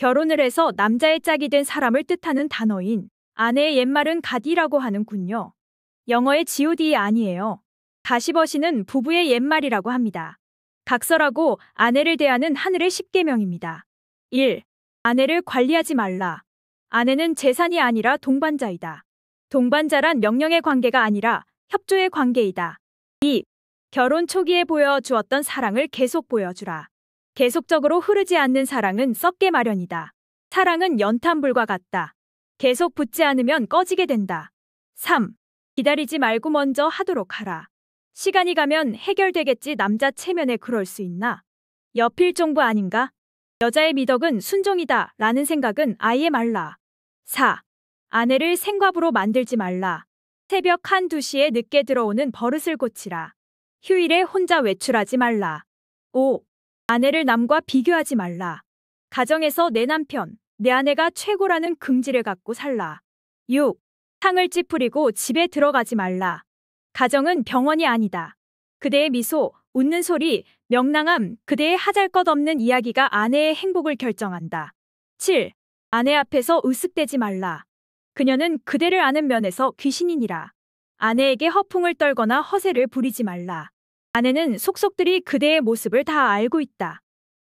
결혼을 해서 남자의 짝이 된 사람을 뜻하는 단어인 아내의 옛말은 가디라고 하는군요. 영어의 god이 아니에요. 가시버시는 부부의 옛말이라고 합니다. 각설하고 아내를 대하는 하늘의 10계명입니다. 1. 아내를 관리하지 말라. 아내는 재산이 아니라 동반자이다. 동반자란 명령의 관계가 아니라 협조의 관계이다. 2. 결혼 초기에 보여주었던 사랑을 계속 보여주라. 계속적으로 흐르지 않는 사랑은 썩게 마련이다. 사랑은 연탄불과 같다. 계속 붙지 않으면 꺼지게 된다. 3. 기다리지 말고 먼저 하도록 하라. 시간이 가면 해결되겠지 남자 체면에 그럴 수 있나? 여필종부 아닌가? 여자의 미덕은 순종이다 라는 생각은 아예 말라. 4. 아내를 생과부로 만들지 말라. 새벽 한 두시에 늦게 들어오는 버릇을 고치라. 휴일에 혼자 외출하지 말라. 5. 아내를 남과 비교하지 말라. 가정에서 내 남편, 내 아내가 최고라는 긍지를 갖고 살라. 6. 상을 찌푸리고 집에 들어가지 말라. 가정은 병원이 아니다. 그대의 미소, 웃는 소리, 명랑함, 그대의 하잘 것 없는 이야기가 아내의 행복을 결정한다. 7. 아내 앞에서 으쓱대지 말라. 그녀는 그대를 아는 면에서 귀신이니라. 아내에게 허풍을 떨거나 허세를 부리지 말라. 아내는 속속들이 그대의 모습을 다 알고 있다.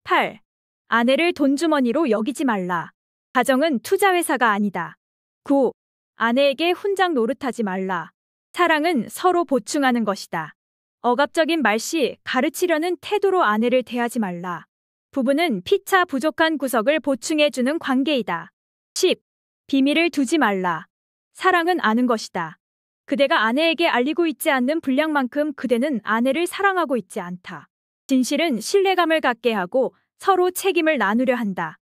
8. 아내를 돈주머니로 여기지 말라. 가정은 투자회사가 아니다. 9. 아내에게 훈장 노릇하지 말라. 사랑은 서로 보충하는 것이다. 억압적인 말씨, 가르치려는 태도로 아내를 대하지 말라. 부부는 피차 부족한 구석을 보충해주는 관계이다. 10. 비밀을 두지 말라. 사랑은 아는 것이다. 그대가 아내에게 알리고 있지 않는 분량만큼 그대는 아내를 사랑하고 있지 않다. 진실은 신뢰감을 갖게 하고 서로 책임을 나누려 한다.